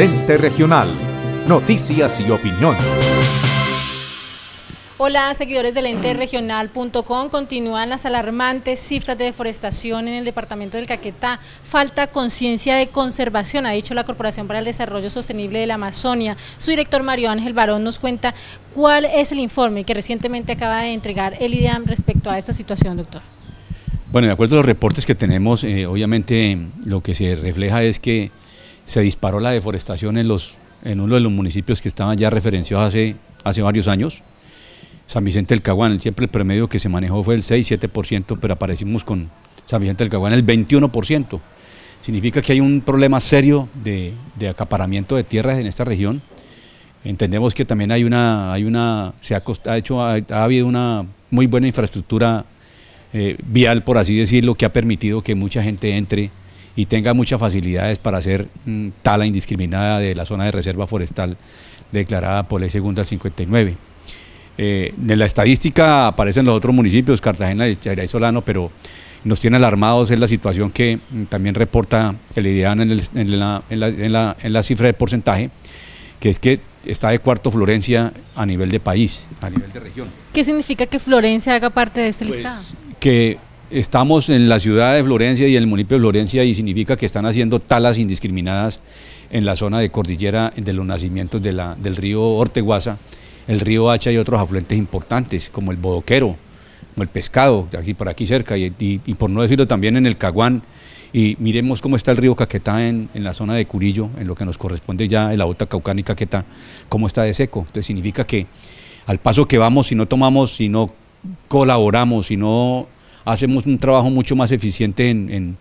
Lente Regional. Noticias y opinión. Hola, seguidores del regionalcom Continúan las alarmantes cifras de deforestación en el departamento del Caquetá. Falta conciencia de conservación, ha dicho la Corporación para el Desarrollo Sostenible de la Amazonia. Su director Mario Ángel Barón nos cuenta cuál es el informe que recientemente acaba de entregar el IDEAM respecto a esta situación, doctor. Bueno, de acuerdo a los reportes que tenemos, eh, obviamente lo que se refleja es que se disparó la deforestación en, los, en uno de los municipios que estaban ya referenciados hace, hace varios años. San Vicente del Caguán, siempre el promedio que se manejó fue el 6-7%, pero aparecimos con San Vicente del Caguán el 21%. Significa que hay un problema serio de, acaparamiento de tierras en esta región. Entendemos que también hay una, hay una se ha, hecho, ha, habido una muy buena infraestructura eh, vial, por así decirlo, que ha permitido que mucha gente entre y tenga muchas facilidades para hacer mm, tala indiscriminada de la zona de reserva forestal declarada por ley segunda 59. Eh, en la estadística aparecen los otros municipios, Cartagena y y Solano, pero nos tiene alarmados en la situación que mm, también reporta el IDEAN en, la, cifra de porcentaje, que es que está de cuarto Florencia a nivel de país, a nivel de región. ¿Qué significa que Florencia haga parte de este pues, listado? Que estamos en la ciudad de Florencia y en el municipio de Florencia y significa que están haciendo talas indiscriminadas en la zona de cordillera de los nacimientos de la, del río Orteguaza, el río Hacha y otros afluentes importantes como el Bodoquero, como el Pescado, aquí, por aquí cerca, y, y, por no decirlo también en el Caguán. Y miremos cómo está el río Caquetá en, la zona de Curillo, en lo que nos corresponde ya en la bota caucánica Caquetá, cómo está de seco. Entonces significa que al paso que vamos, si no tomamos, si no colaboramos, si no hacemos un trabajo mucho más eficiente en,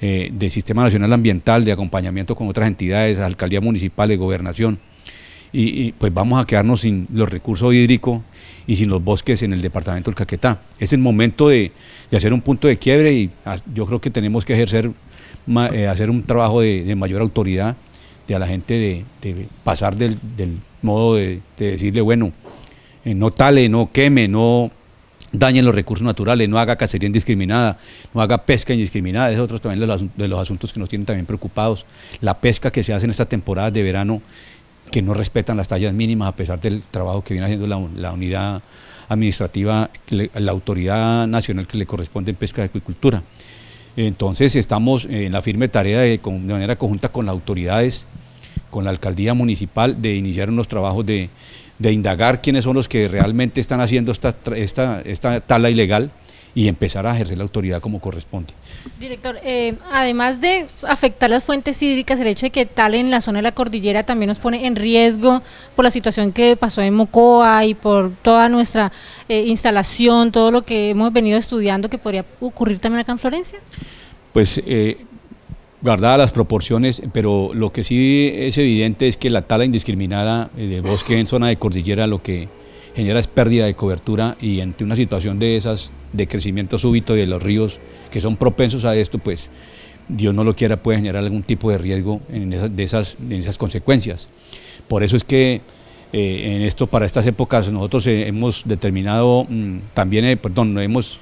eh, de Sistema Nacional Ambiental, de acompañamiento con otras entidades, alcaldías municipales, gobernación. Y, pues vamos a quedarnos sin los recursos hídricos y sin los bosques en el departamento del Caquetá. Es el momento de, hacer un punto de quiebre y yo creo que tenemos que ejercer, eh, hacer un trabajo de, mayor autoridad de a la gente de, pasar del, modo de, decirle, bueno, eh, no tale, no queme, no dañen los recursos naturales, no haga cacería indiscriminada, no haga pesca indiscriminada, es otro también de los asuntos que nos tienen también preocupados. La pesca que se hace en estas temporadas de verano, que no respetan las tallas mínimas a pesar del trabajo que viene haciendo la, unidad administrativa, la autoridad nacional que le corresponde en pesca y acuicultura. Entonces estamos en la firme tarea de, de manera conjunta con las autoridades, con la alcaldía municipal, de iniciar unos trabajos de de indagar quiénes son los que realmente están haciendo esta, esta, esta tala ilegal y empezar a ejercer la autoridad como corresponde. Director, eh, además de afectar las fuentes hídricas, el hecho de que tal en la zona de la cordillera también nos pone en riesgo por la situación que pasó en Mocoa y por toda nuestra eh, instalación, todo lo que hemos venido estudiando que podría ocurrir también acá en Florencia. Pues eh, guardadas las proporciones, pero lo que sí es evidente es que la tala indiscriminada eh, de bosque en zona de cordillera lo que genera es pérdida de cobertura y ante una situación de esas, de crecimiento súbito de los ríos que son propensos a esto, pues Dios no lo quiera, puede generar algún tipo de riesgo en esas, de, esas, en esas consecuencias. Por eso es que eh, en esto, para estas épocas, nosotros eh, hemos determinado, mm, también, perdón, perdón, hemos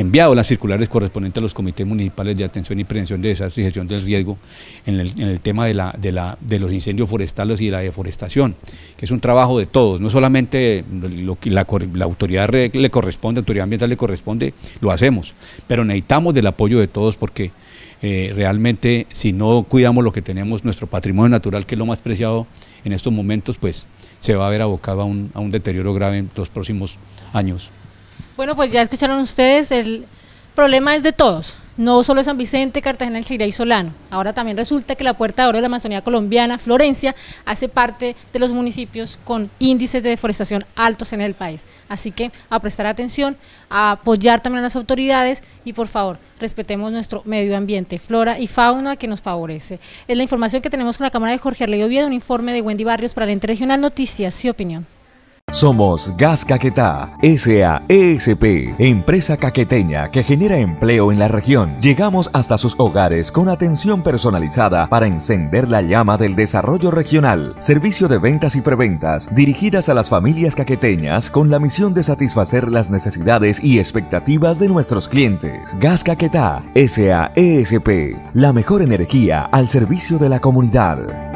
enviado las circulares correspondientes a los comités municipales de atención y prevención de desastres y gestión del riesgo en el, tema de, la, de, los incendios forestales y la deforestación, que es un trabajo de todos, no solamente lo que la, autoridad le corresponde, autoridad ambiental le corresponde, lo hacemos, pero necesitamos del apoyo de todos porque... Eh, realmente si no cuidamos lo que tenemos, nuestro patrimonio natural, que es lo más preciado en estos momentos, pues se va a ver abocado a un, a un deterioro grave en los próximos años. Bueno, pues ya escucharon ustedes, el problema es de todos, no solo San Vicente, Cartagena, El y Solano. Ahora también resulta que la Puerta de Oro de la Amazonía colombiana, Florencia, hace parte de los municipios con índices de deforestación altos en el país. Así que a prestar atención, a apoyar también a las autoridades y por favor, respetemos nuestro medio ambiente, flora y fauna que nos favorece. Es la información que tenemos con la Cámara de Jorge Arley Oviedo, un informe de Wendy Barrios para el Interregional Noticias y Opinión. Somos Gas Caquetá, SAESP, empresa caqueteña que genera empleo en la región. Llegamos hasta sus hogares con atención personalizada para encender la llama del desarrollo regional. Servicio de ventas y preventas dirigidas a las familias caqueteñas con la misión de satisfacer las necesidades y expectativas de nuestros clientes. Gas Caquetá, SAESP, la mejor energía al servicio de la comunidad.